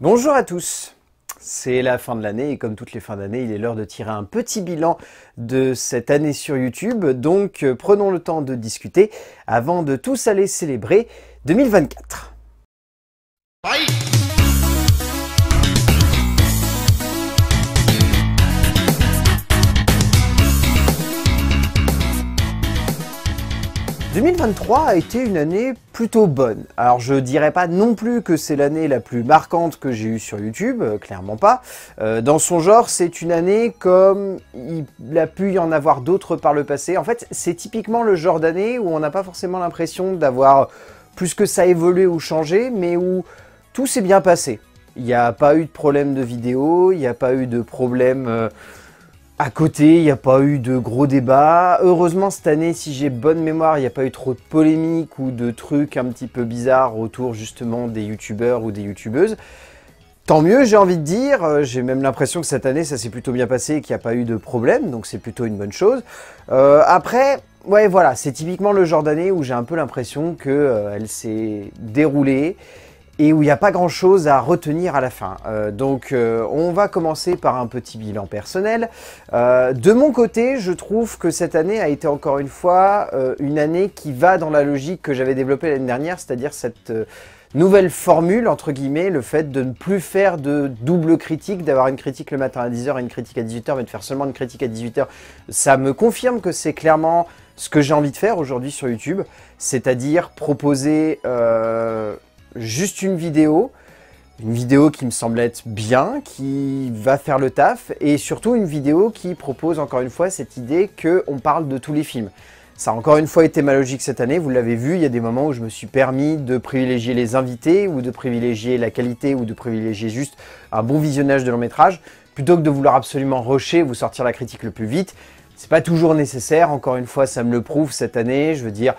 Bonjour à tous c'est la fin de l'année et comme toutes les fins d'année, il est l'heure de tirer un petit bilan de cette année sur YouTube. Donc euh, prenons le temps de discuter avant de tous aller célébrer 2024. 2023 a été une année plutôt bonne. Alors je dirais pas non plus que c'est l'année la plus marquante que j'ai eue sur YouTube, euh, clairement pas. Euh, dans son genre, c'est une année comme il a pu y en avoir d'autres par le passé. En fait, c'est typiquement le genre d'année où on n'a pas forcément l'impression d'avoir plus que ça évolué ou changé, mais où tout s'est bien passé. Il n'y a pas eu de problème de vidéo, il n'y a pas eu de problème... Euh, à côté, il n'y a pas eu de gros débats. Heureusement, cette année, si j'ai bonne mémoire, il n'y a pas eu trop de polémiques ou de trucs un petit peu bizarres autour justement des youtubeurs ou des youtubeuses. Tant mieux, j'ai envie de dire. Euh, j'ai même l'impression que cette année, ça s'est plutôt bien passé et qu'il n'y a pas eu de problème, donc c'est plutôt une bonne chose. Euh, après, ouais, voilà, c'est typiquement le genre d'année où j'ai un peu l'impression qu'elle euh, elle s'est déroulée et où il n'y a pas grand chose à retenir à la fin. Euh, donc euh, on va commencer par un petit bilan personnel. Euh, de mon côté, je trouve que cette année a été encore une fois une année qui va dans la logique que j'avais développée l'année dernière, c'est-à-dire cette nouvelle formule, entre guillemets, le fait de ne plus faire de double critique, d'avoir une critique le matin à 10h et une critique à 18h, mais de faire seulement une critique à 18h, ça me confirme que c'est clairement ce que j'ai envie de faire aujourd'hui sur YouTube, c'est-à-dire proposer juste une vidéo, une vidéo qui me semble être bien, qui va faire le taf, et surtout une vidéo qui propose encore une fois cette idée qu'on parle de tous les films. Ça a encore une fois été ma logique cette année, vous l'avez vu, il y a des moments où je me suis permis de privilégier les invités, ou de privilégier la qualité, ou de privilégier juste un bon visionnage de long métrage, plutôt que de vouloir absolument rusher, vous sortir la critique le plus vite. C'est pas toujours nécessaire, encore une fois ça me le prouve cette année, je veux dire,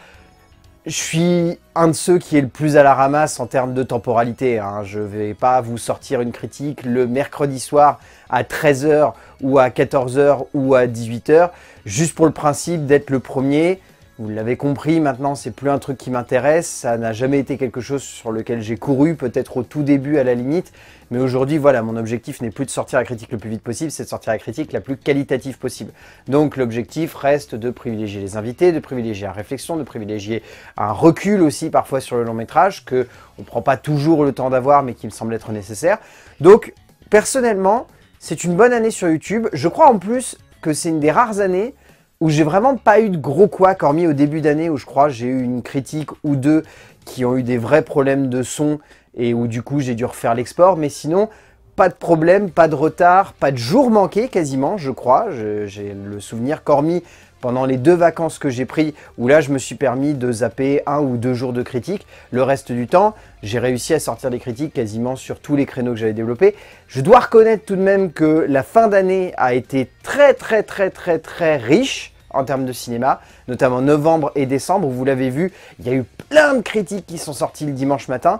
je suis un de ceux qui est le plus à la ramasse en termes de temporalité. Je hein. Je vais pas vous sortir une critique le mercredi soir à 13h ou à 14h ou à 18h, juste pour le principe d'être le premier vous l'avez compris, maintenant c'est plus un truc qui m'intéresse, ça n'a jamais été quelque chose sur lequel j'ai couru, peut-être au tout début à la limite, mais aujourd'hui voilà, mon objectif n'est plus de sortir la critique le plus vite possible, c'est de sortir la critique la plus qualitative possible. Donc l'objectif reste de privilégier les invités, de privilégier la réflexion, de privilégier un recul aussi parfois sur le long métrage, que on prend pas toujours le temps d'avoir mais qui me semble être nécessaire. Donc personnellement, c'est une bonne année sur YouTube, je crois en plus que c'est une des rares années où j'ai vraiment pas eu de gros quoi, hormis au début d'année où je crois j'ai eu une critique ou deux qui ont eu des vrais problèmes de son et où du coup j'ai dû refaire l'export, mais sinon pas de problème, pas de retard, pas de jour manqué quasiment je crois, j'ai le souvenir qu'hormis pendant les deux vacances que j'ai pris, où là je me suis permis de zapper un ou deux jours de critiques, le reste du temps, j'ai réussi à sortir des critiques quasiment sur tous les créneaux que j'avais développés. Je dois reconnaître tout de même que la fin d'année a été très très très très très riche, en termes de cinéma, notamment novembre et décembre, vous l'avez vu, il y a eu plein de critiques qui sont sorties le dimanche matin,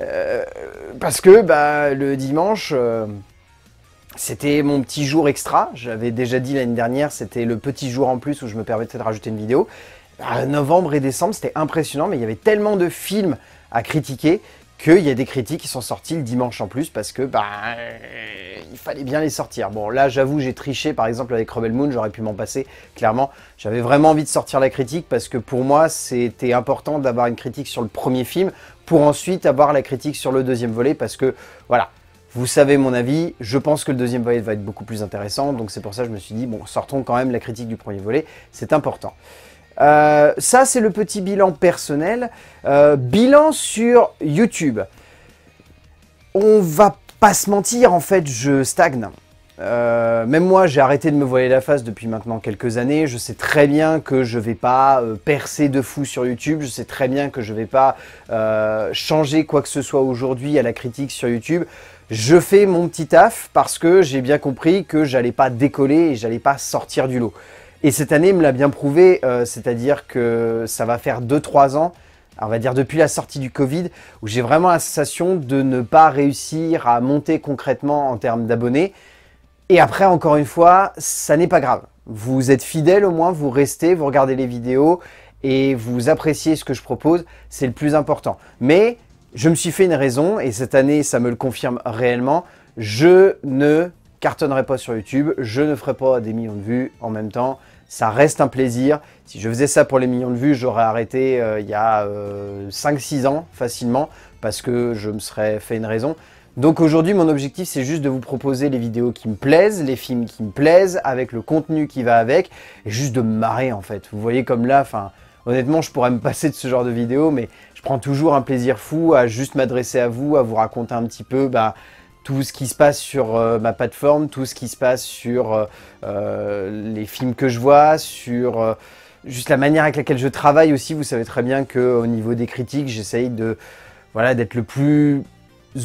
euh, parce que bah, le dimanche, euh, c'était mon petit jour extra, j'avais déjà dit l'année dernière, c'était le petit jour en plus où je me permettais de rajouter une vidéo. Bah, novembre et décembre, c'était impressionnant, mais il y avait tellement de films à critiquer qu'il y a des critiques qui sont sorties le dimanche en plus parce que bah, euh, il fallait bien les sortir. Bon, là, j'avoue, j'ai triché par exemple avec Rebel Moon, j'aurais pu m'en passer, clairement. J'avais vraiment envie de sortir la critique parce que pour moi, c'était important d'avoir une critique sur le premier film pour ensuite avoir la critique sur le deuxième volet parce que voilà. Vous savez mon avis, je pense que le deuxième volet va être beaucoup plus intéressant, donc c'est pour ça que je me suis dit, bon, sortons quand même la critique du premier volet, c'est important. Euh, ça, c'est le petit bilan personnel. Euh, bilan sur YouTube. On va pas se mentir, en fait, je stagne. Euh, même moi, j'ai arrêté de me voiler la face depuis maintenant quelques années. Je sais très bien que je vais pas percer de fou sur YouTube. Je sais très bien que je vais pas changer quoi que ce soit aujourd'hui à la critique sur YouTube je fais mon petit taf parce que j'ai bien compris que j'allais pas décoller et j'allais pas sortir du lot. Et cette année me l'a bien prouvé, euh, c'est-à-dire que ça va faire 2-3 ans, on va dire depuis la sortie du Covid, où j'ai vraiment la sensation de ne pas réussir à monter concrètement en termes d'abonnés. Et après, encore une fois, ça n'est pas grave. Vous êtes fidèle au moins, vous restez, vous regardez les vidéos et vous appréciez ce que je propose, c'est le plus important. Mais je me suis fait une raison, et cette année ça me le confirme réellement, je ne cartonnerais pas sur YouTube, je ne ferai pas des millions de vues en même temps. Ça reste un plaisir. Si je faisais ça pour les millions de vues, j'aurais arrêté euh, il y a 5-6 euh, ans facilement parce que je me serais fait une raison. Donc aujourd'hui, mon objectif, c'est juste de vous proposer les vidéos qui me plaisent, les films qui me plaisent, avec le contenu qui va avec, et juste de me marrer en fait. Vous voyez comme là, enfin, honnêtement, je pourrais me passer de ce genre de vidéos, mais je prends toujours un plaisir fou à juste m'adresser à vous, à vous raconter un petit peu, bah, tout ce qui se passe sur euh, ma plateforme, tout ce qui se passe sur euh, euh, les films que je vois, sur juste la manière avec laquelle je travaille aussi. Vous savez très bien qu'au niveau des critiques, j'essaye de voilà d'être le plus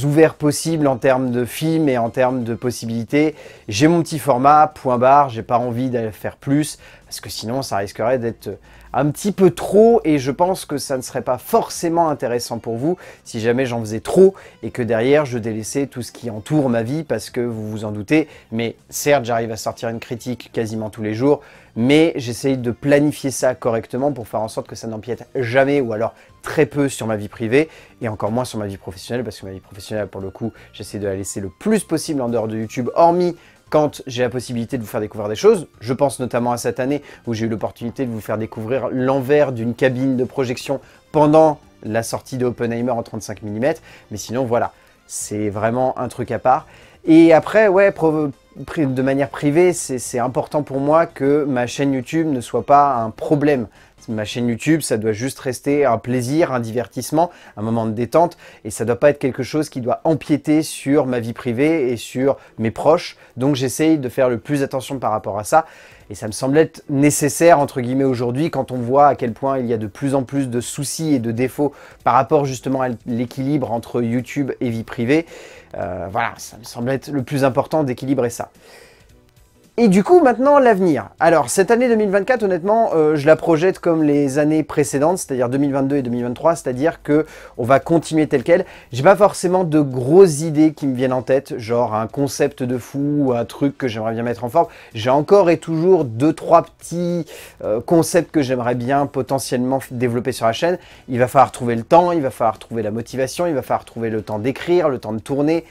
ouvert possible en termes de films et en termes de possibilités. J'ai mon petit format, point barre, j'ai pas envie d'aller faire plus, parce que sinon ça risquerait d'être un petit peu trop et je pense que ça ne serait pas forcément intéressant pour vous si jamais j'en faisais trop et que derrière je délaissais tout ce qui entoure ma vie parce que vous vous en doutez. Mais certes, j'arrive à sortir une critique quasiment tous les jours, mais j'essaye de planifier ça correctement pour faire en sorte que ça n'empiète jamais ou alors très peu sur ma vie privée et encore moins sur ma vie professionnelle parce que ma vie professionnelle pour le coup j'essaie de la laisser le plus possible en dehors de YouTube hormis quand j'ai la possibilité de vous faire découvrir des choses. Je pense notamment à cette année où j'ai eu l'opportunité de vous faire découvrir l'envers d'une cabine de projection pendant la sortie de Oppenheimer en 35 mm. Mais sinon, voilà, c'est vraiment un truc à part. Et après, ouais, de manière privée, c'est important pour moi que ma chaîne YouTube ne soit pas un problème ma chaîne YouTube, ça doit juste rester un plaisir, un divertissement, un moment de détente, et ça ne doit pas être quelque chose qui doit empiéter sur ma vie privée et sur mes proches. Donc j'essaye de faire le plus attention par rapport à ça. Et ça me semble être nécessaire, entre guillemets, aujourd'hui, quand on voit à quel point il y a de plus en plus de soucis et de défauts par rapport justement à l'équilibre entre YouTube et vie privée. Euh, voilà, ça me semble être le plus important d'équilibrer ça. Et du coup, maintenant, l'avenir. Alors, cette année 2024, honnêtement, euh, je la projette comme les années précédentes, c'est-à-dire 2022 et 2023, c'est-à-dire que on va continuer tel quel. J'ai pas forcément de grosses idées qui me viennent en tête, genre un concept de fou ou un truc que j'aimerais bien mettre en forme. J'ai encore et toujours deux, trois petits euh, concepts que j'aimerais bien potentiellement développer sur la chaîne. Il va falloir trouver le temps, il va falloir trouver la motivation, il va falloir trouver le temps d'écrire, le temps de tourner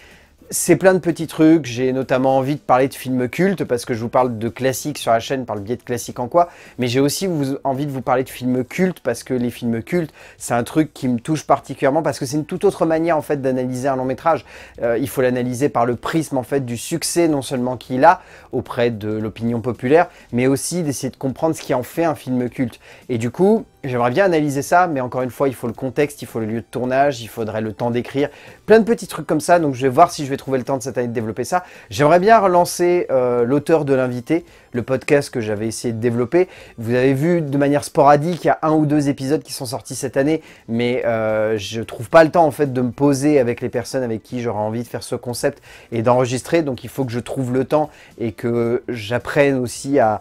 c'est plein de petits trucs. J'ai notamment envie de parler de films cultes parce que je vous parle de classiques sur la chaîne par le biais de classiques en quoi. Mais j'ai aussi envie de vous parler de films cultes parce que les films cultes, c'est un truc qui me touche particulièrement parce que c'est une toute autre manière en fait d'analyser un long métrage. Euh, il faut l'analyser par le prisme en fait du succès non seulement qu'il a auprès de l'opinion populaire, mais aussi d'essayer de comprendre ce qui en fait un film culte. Et du coup, J'aimerais bien analyser ça, mais encore une fois, il faut le contexte, il faut le lieu de tournage, il faudrait le temps d'écrire, plein de petits trucs comme ça, donc je vais voir si je vais trouver le temps de cette année de développer ça. J'aimerais bien relancer euh, l'auteur de l'invité, le podcast que j'avais essayé de développer. Vous avez vu de manière sporadique, il y a un ou deux épisodes qui sont sortis cette année, mais euh, je trouve pas le temps en fait de me poser avec les personnes avec qui j'aurais envie de faire ce concept et d'enregistrer, donc il faut que je trouve le temps et que j'apprenne aussi à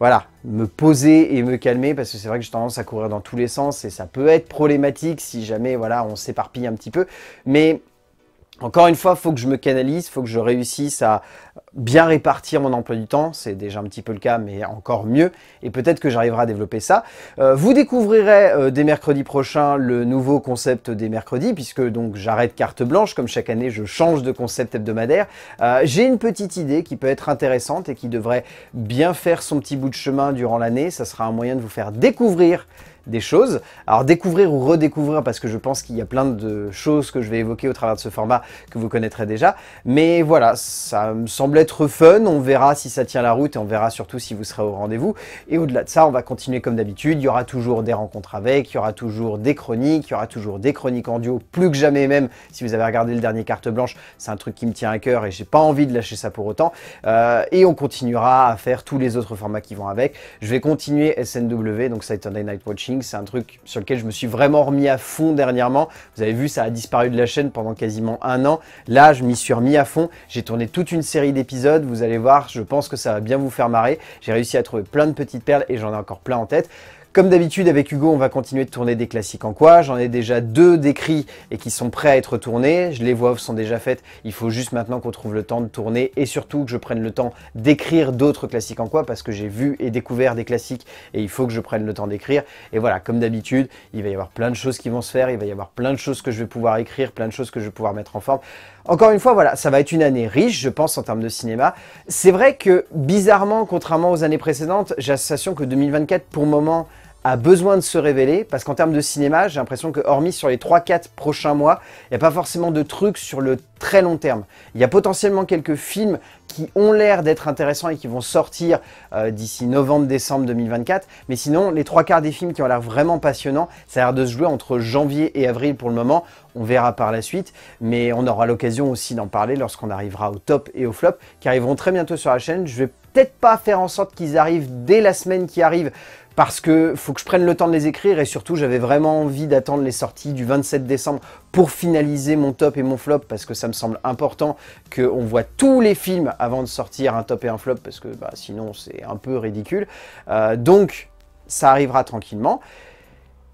voilà, me poser et me calmer parce que c'est vrai que j'ai tendance à courir dans tous les sens et ça peut être problématique si jamais voilà on s'éparpille un petit peu. Mais encore une fois, il faut que je me canalise, il faut que je réussisse à bien répartir mon emploi du temps. C'est déjà un petit peu le cas, mais encore mieux. Et peut-être que j'arriverai à développer ça. Euh, vous découvrirez euh, dès mercredi prochain le nouveau concept des mercredis, puisque donc j'arrête carte blanche. Comme chaque année, je change de concept hebdomadaire. Euh, j'ai une petite idée qui peut être intéressante et qui devrait bien faire son petit bout de chemin durant l'année. Ça sera un moyen de vous faire découvrir des choses. Alors découvrir ou redécouvrir, parce que je pense qu'il y a plein de choses que je vais évoquer au travers de ce format que vous connaîtrez déjà. Mais voilà, ça me semble être fun, on verra si ça tient la route et on verra surtout si vous serez au rendez-vous. Et au-delà de ça, on va continuer comme d'habitude, il y aura toujours des rencontres avec, il y aura toujours des chroniques, il y aura toujours des chroniques en duo, plus que jamais même, si vous avez regardé le dernier Carte Blanche, c'est un truc qui me tient à cœur et j'ai pas envie de lâcher ça pour autant. Euh, et on continuera à faire tous les autres formats qui vont avec. Je vais continuer SNW, donc Saturday Night Watching, c'est un truc sur lequel je me suis vraiment remis à fond dernièrement. Vous avez vu, ça a disparu de la chaîne pendant quasiment un an. Là, je m'y suis remis à fond. J'ai tourné toute une série d'épisodes. Vous allez voir, je pense que ça va bien vous faire marrer. J'ai réussi à trouver plein de petites perles et j'en ai encore plein en tête. Comme d'habitude avec Hugo, on va continuer de tourner des classiques en quoi. J'en ai déjà deux décrits et qui sont prêts à être tournés. Je les voix off sont déjà faites. Il faut juste maintenant qu'on trouve le temps de tourner et surtout que je prenne le temps d'écrire d'autres classiques en quoi parce que j'ai vu et découvert des classiques et il faut que je prenne le temps d'écrire. Et voilà, comme d'habitude, il va y avoir plein de choses qui vont se faire. Il va y avoir plein de choses que je vais pouvoir écrire, plein de choses que je vais pouvoir mettre en forme. Encore une fois, voilà, ça va être une année riche, je pense, en termes de cinéma. C'est vrai que, bizarrement, contrairement aux années précédentes, j'ai l'impression que 2024, pour le moment, a besoin de se révéler, parce qu'en termes de cinéma, j'ai l'impression que hormis sur les 3-4 prochains mois, il n'y a pas forcément de trucs sur le très long terme. Il y a potentiellement quelques films qui ont l'air d'être intéressants et qui vont sortir euh, d'ici novembre-décembre 2024, mais sinon, les trois quarts des films qui ont l'air vraiment passionnants, ça a l'air de se jouer entre janvier et avril pour le moment, on verra par la suite, mais on aura l'occasion aussi d'en parler lorsqu'on arrivera au top et au flop, qui arriveront très bientôt sur la chaîne. Je vais peut-être pas faire en sorte qu'ils arrivent dès la semaine qui arrive, parce que faut que je prenne le temps de les écrire et surtout j'avais vraiment envie d'attendre les sorties du 27 décembre pour finaliser mon top et mon flop parce que ça me semble important qu'on voit tous les films avant de sortir un top et un flop parce que bah, sinon c'est un peu ridicule. Euh, donc ça arrivera tranquillement.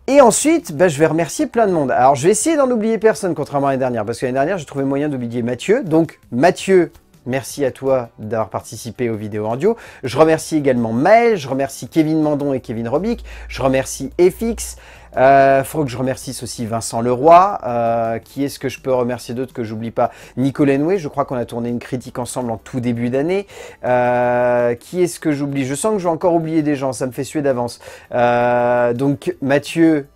Et ensuite, bah, je vais remercier plein de monde. Alors, je vais essayer d'en oublier personne, contrairement à l'année dernière, parce que l'année dernière, j'ai trouvé moyen d'oublier Mathieu. Donc, Mathieu, Merci à toi d'avoir participé aux vidéos audio. Je remercie également Maël, je remercie Kevin Mandon et Kevin Robic, je remercie FX. Il euh, faut que je remercie aussi Vincent Leroy. Euh, qui est-ce que je peux remercier d'autre que j'oublie pas Nicolas Noué, je crois qu'on a tourné une critique ensemble en tout début d'année. Euh, qui est-ce que j'oublie Je sens que je vais encore oublier des gens, ça me fait suer d'avance. donc Mathieu,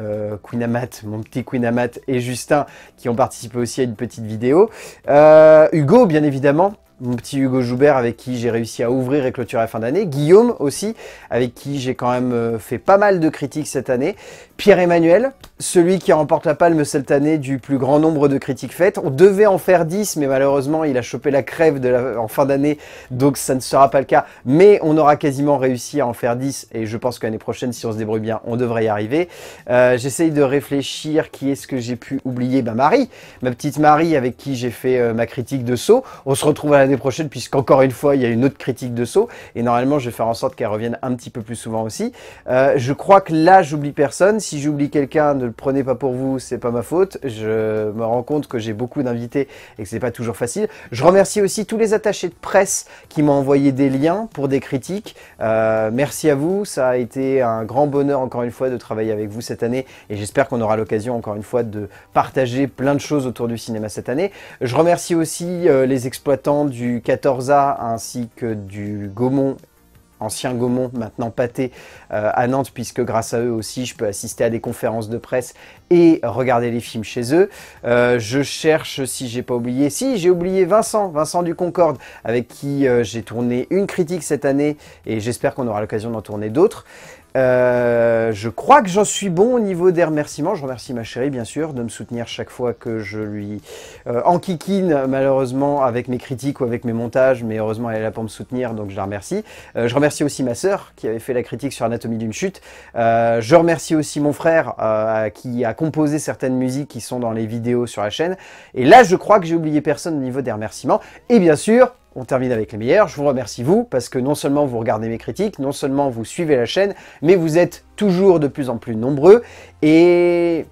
euh, Queen Amat, mon petit Amat et Justin qui ont participé aussi à une petite vidéo. Euh, Hugo, bien évidemment, mon petit Hugo Joubert avec qui j'ai réussi à ouvrir et clôturer la fin d'année, Guillaume aussi, avec qui j'ai quand même euh, fait pas mal de critiques cette année, Pierre-Emmanuel, celui qui remporte la palme cette année du plus grand nombre de critiques faites. On devait en faire 10, mais malheureusement, il a chopé la crève en fin d'année, donc ça ne sera pas le cas, mais on aura quasiment réussi à en faire 10, et je pense qu'année prochaine, si on se débrouille bien, on devrait y arriver. Euh, j'essaye de réfléchir qui est-ce que j'ai pu oublier. Bah Marie, ma petite Marie avec qui j'ai fait euh, ma critique de saut. On se retrouve à la prochaine, puisqu'encore une fois, il y a une autre critique de saut. Et normalement, je vais faire en sorte qu'elle revienne un petit peu plus souvent aussi. Euh, je crois que là, j'oublie personne. Si j'oublie quelqu'un, ne le prenez pas pour vous, c'est pas ma faute. Je me rends compte que j'ai beaucoup d'invités et que c'est pas toujours facile. Je remercie aussi tous les attachés de presse qui m'ont envoyé des liens pour des critiques. Euh, merci à vous. Ça a été un grand bonheur, encore une fois, de travailler avec vous cette année. Et j'espère qu'on aura l'occasion, encore une fois, de partager plein de choses autour du cinéma cette année. Je remercie aussi euh, les exploitants du du 14A ainsi que du Gaumont ancien Gaumont, maintenant Pâté, euh, à Nantes, puisque grâce à eux aussi, je peux assister à des conférences de presse et regarder les films chez eux. Euh, je cherche, si j'ai pas oublié, si j'ai oublié Vincent, Vincent du Concorde, avec qui euh, j'ai tourné une critique cette année, et j'espère qu'on aura l'occasion d'en tourner d'autres. Euh, je crois que j'en suis bon au niveau des remerciements. Je remercie ma chérie, bien sûr, de me soutenir chaque fois que je lui euh, enquiquine, malheureusement, avec mes critiques ou avec mes montages. Mais heureusement, elle est là pour me soutenir, donc je la remercie. Euh, je remercie aussi ma sœur, qui avait fait la critique sur Anatomie d'une chute. Euh, je remercie aussi mon frère, qui a composé certaines musiques qui sont dans les vidéos sur la chaîne. Et là, je crois que j'ai oublié personne au niveau des remerciements. Et bien sûr, on termine avec les meilleurs. Je vous remercie vous, parce que non seulement vous regardez mes critiques, non seulement vous suivez la chaîne, mais vous êtes toujours de plus en plus nombreux. Et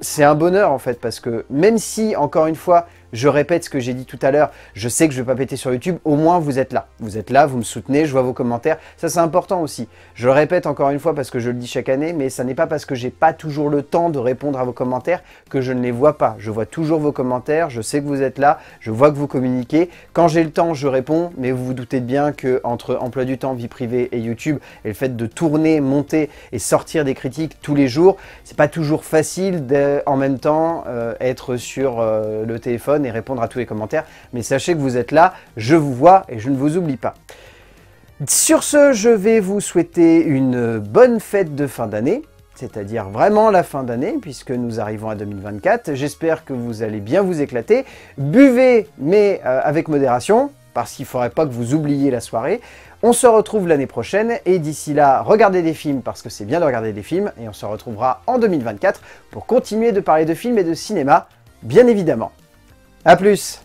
c'est un bonheur en fait, parce que même si, encore une fois, je répète ce que j'ai dit tout à l'heure, je sais que je ne vais pas péter sur YouTube, au moins vous êtes là. Vous êtes là, vous me soutenez, je vois vos commentaires, ça c'est important aussi. Je le répète encore une fois parce que je le dis chaque année, mais ça n'est pas parce que j'ai pas toujours le temps de répondre à vos commentaires que je ne les vois pas. Je vois toujours vos commentaires, je sais que vous êtes là, je vois que vous communiquez. Quand j'ai le temps, je réponds, mais vous vous doutez bien que entre emploi du temps, vie privée et YouTube, et le fait de tourner, monter et sortir des critiques tous les jours, c'est pas toujours facile en même temps euh, être sur euh, le téléphone et répondre à tous les commentaires. Mais sachez que vous êtes là, je vous vois et je ne vous oublie pas. Sur ce, je vais vous souhaiter une bonne fête de fin d'année, c'est-à-dire vraiment la fin d'année, puisque nous arrivons à 2024. J'espère que vous allez bien vous éclater. Buvez, mais euh, avec modération, parce qu'il ne faudrait pas que vous oubliez la soirée. On se retrouve l'année prochaine, et d'ici là, regardez des films, parce que c'est bien de regarder des films, et on se retrouvera en 2024 pour continuer de parler de films et de cinéma, bien évidemment. A plus